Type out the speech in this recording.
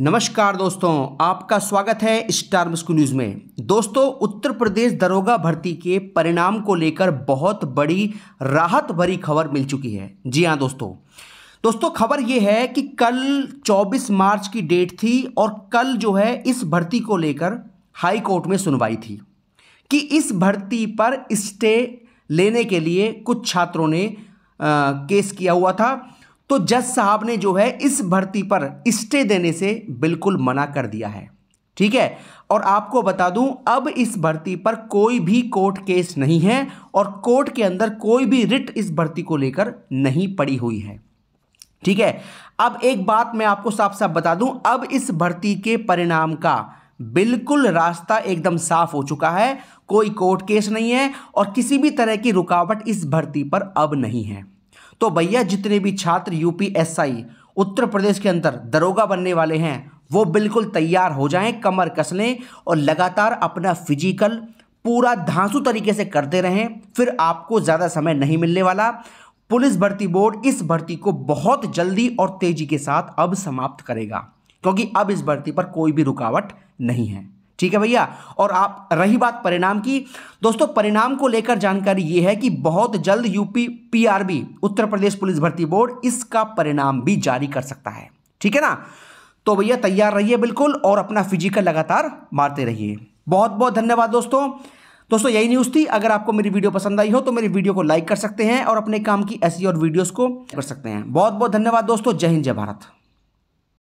नमस्कार दोस्तों आपका स्वागत है स्टार मिस्कू न्यूज़ में दोस्तों उत्तर प्रदेश दरोगा भर्ती के परिणाम को लेकर बहुत बड़ी राहत भरी खबर मिल चुकी है जी हाँ दोस्तों दोस्तों खबर यह है कि कल 24 मार्च की डेट थी और कल जो है इस भर्ती को लेकर हाई कोर्ट में सुनवाई थी कि इस भर्ती पर स्टे लेने के लिए कुछ छात्रों ने आ, केस किया हुआ था तो जज साहब ने जो है इस भर्ती पर स्टे देने से बिल्कुल मना कर दिया है ठीक है और आपको बता दूं अब इस भर्ती पर कोई भी कोर्ट केस नहीं है और कोर्ट के अंदर कोई भी रिट इस भर्ती को लेकर नहीं पड़ी हुई है ठीक है अब एक बात मैं आपको साफ साफ बता दूं अब इस भर्ती के परिणाम का बिल्कुल रास्ता एकदम साफ हो चुका है कोई कोर्ट केस नहीं है और किसी भी तरह की रुकावट इस भर्ती पर अब नहीं है तो भैया जितने भी छात्र यूपीएसआई उत्तर प्रदेश के अंदर दरोगा बनने वाले हैं वो बिल्कुल तैयार हो जाएं कमर कस लें और लगातार अपना फिजिकल पूरा धांसू तरीके से करते रहें फिर आपको ज़्यादा समय नहीं मिलने वाला पुलिस भर्ती बोर्ड इस भर्ती को बहुत जल्दी और तेज़ी के साथ अब समाप्त करेगा क्योंकि अब इस भर्ती पर कोई भी रुकावट नहीं है ठीक है भैया और आप रही बात परिणाम की दोस्तों परिणाम को लेकर जानकारी ये है कि बहुत जल्द UP PRB Uttar Pradesh police भर्ती बोर्ड इसका परिणाम भी जारी कर सकता है ठीक है ना तो भैया तैयार रहिए बिल्कुल और अपना फिजिकल लगातार मारते रहिए बहुत बहुत धन्यवाद दोस्तों दोस्तों यही न्यूज़ थी अगर आपको मेरी वीडियो पसंद आई हो तो मेरी वीडियो को लाइक कर सकते हैं और अपने काम की ऐसी और वीडियोस को कर सकते हैं बहुत बहुत धन्यवाद दोस्तों जय हिंद जय भारत